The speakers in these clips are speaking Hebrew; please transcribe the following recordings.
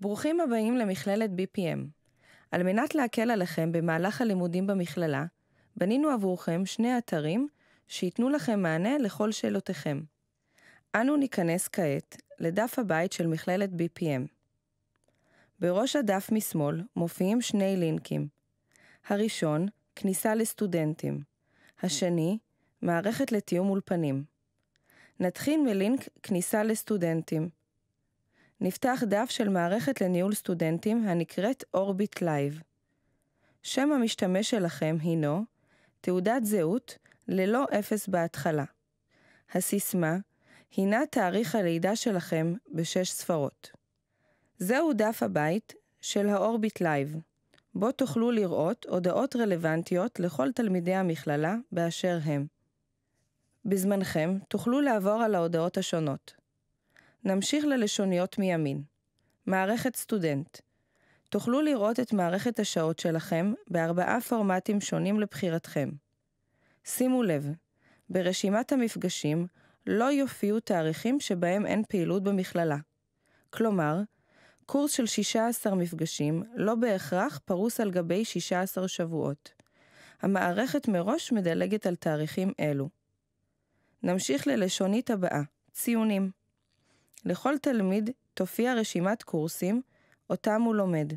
ברוכים הבאים למכללת BPM. על מנת להקל עליכם במהלך הלימודים במכללה, בנינו עבורכם שני אתרים שייתנו לכם מענה לכל שאלותיכם. אנו ניכנס כעת לדף הבית של מכללת BPM. בראש הדף משמאל מופיעים שני לינקים. הראשון, כניסה לסטודנטים. השני, מערכת לתיאום אולפנים. נתחיל מלינק כניסה לסטודנטים. נפתח דף של מערכת לניהול סטודנטים הנקראת אורביט לייב. שם המשתמש שלכם הינו תעודת זהות ללא אפס בהתחלה. הסיסמה הינה תאריך הלידה שלכם בשש ספרות. זהו דף הבית של האורביט לייב, בו תוכלו לראות הודעות רלוונטיות לכל תלמידי המכללה באשר הם. בזמנכם תוכלו לעבור על ההודעות השונות. נמשיך ללשוניות מימין. מערכת סטודנט. תוכלו לראות את מערכת השעות שלכם בארבעה פורמטים שונים לבחירתכם. שימו לב, ברשימת המפגשים לא יופיעו תאריכים שבהם אין פעילות במכללה. כלומר, קורס של 16 מפגשים לא בהכרח פרוס על גבי 16 שבועות. המערכת מראש מדלגת על תאריכים אלו. נמשיך ללשונית הבאה, ציונים. לכל תלמיד תופיע רשימת קורסים, אותם הוא לומד.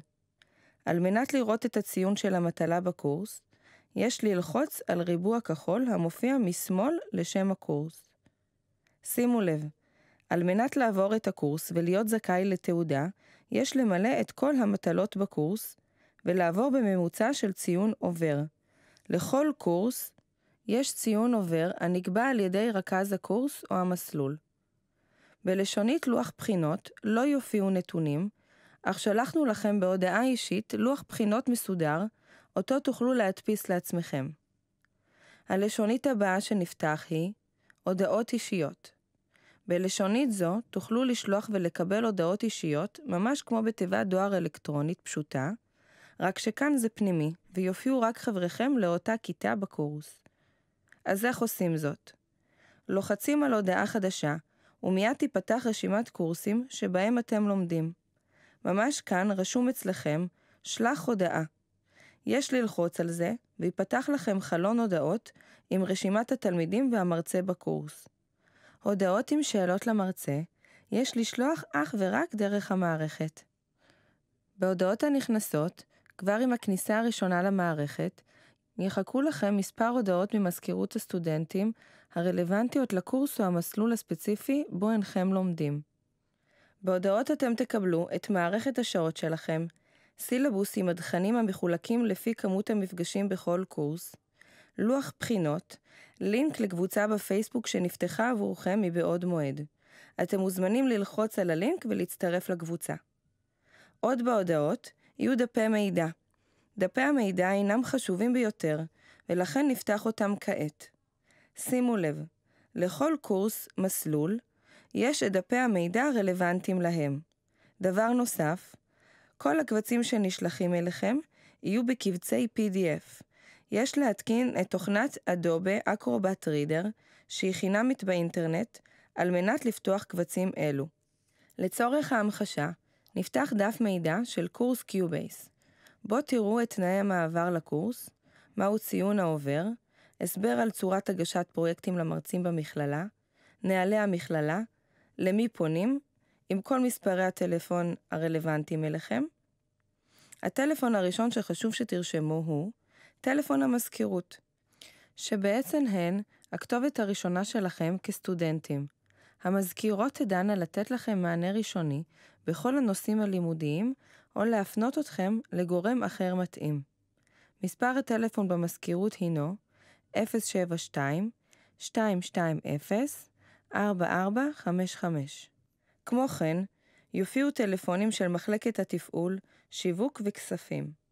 על מנת לראות את הציון של המטלה בקורס, יש ללחוץ על ריבוע כחול המופיע משמאל לשם הקורס. שימו לב, על מנת לעבור את הקורס ולהיות זכאי לתעודה, יש למלא את כל המטלות בקורס, ולעבור בממוצע של ציון עובר. לכל קורס יש ציון עובר הנקבע על ידי רכז הקורס או המסלול. בלשונית לוח בחינות לא יופיעו נתונים, אך שלחנו לכם בהודעה אישית לוח בחינות מסודר, אותו תוכלו להדפיס לעצמכם. הלשונית הבאה שנפתח היא הודעות אישיות. בלשונית זו תוכלו לשלוח ולקבל הודעות אישיות, ממש כמו בתיבת דואר אלקטרונית פשוטה, רק שכאן זה פנימי, ויופיעו רק חבריכם לאותה כיתה בקורס. אז איך עושים זאת? לוחצים על הודעה חדשה, ומיד תיפתח רשימת קורסים שבהם אתם לומדים. ממש כאן רשום אצלכם, שלח הודעה. יש ללחוץ על זה, ויפתח לכם חלון הודעות עם רשימת התלמידים והמרצה בקורס. הודעות עם שאלות למרצה, יש לשלוח אך ורק דרך המערכת. בהודעות הנכנסות, כבר עם הכניסה הראשונה למערכת, יחכו לכם מספר הודעות ממזכירות הסטודנטים הרלוונטיות לקורס או המסלול הספציפי בו אינכם לומדים. בהודעות אתם תקבלו את מערכת השעות שלכם, סילבוס עם הדכנים המחולקים לפי כמות המפגשים בכל קורס, לוח בחינות, לינק לקבוצה בפייסבוק שנפתחה עבורכם מבעוד מועד. אתם מוזמנים ללחוץ על הלינק ולהצטרף לקבוצה. עוד בהודעות יהיו דפי מידע, דפי המידע הינם חשובים ביותר, ולכן נפתח אותם כעת. שימו לב, לכל קורס, מסלול, יש את דפי המידע הרלוונטיים להם. דבר נוסף, כל הקבצים שנשלחים אליכם יהיו בקבצי PDF. יש להתקין את תוכנת אדובה אקרובט רידר, שהיא חינמית באינטרנט, על מנת לפתוח קבצים אלו. לצורך ההמחשה, נפתח דף מידע של קורס קיובייס. בו תראו את תנאי המעבר לקורס, מהו ציון העובר, הסבר על צורת הגשת פרויקטים למרצים במכללה, נהלי המכללה, למי פונים, עם כל מספרי הטלפון הרלוונטיים אליכם. הטלפון הראשון שחשוב שתרשמו הוא טלפון המזכירות, שבעצם הן הכתובת הראשונה שלכם כסטודנטים. המזכירות תדענה לתת לכם מענה ראשוני בכל הנושאים הלימודיים או להפנות אתכם לגורם אחר מתאים. מספר הטלפון במזכירות הינו 072-220-4455. כמו כן, יופיעו טלפונים של מחלקת התפעול, שיווק וכספים.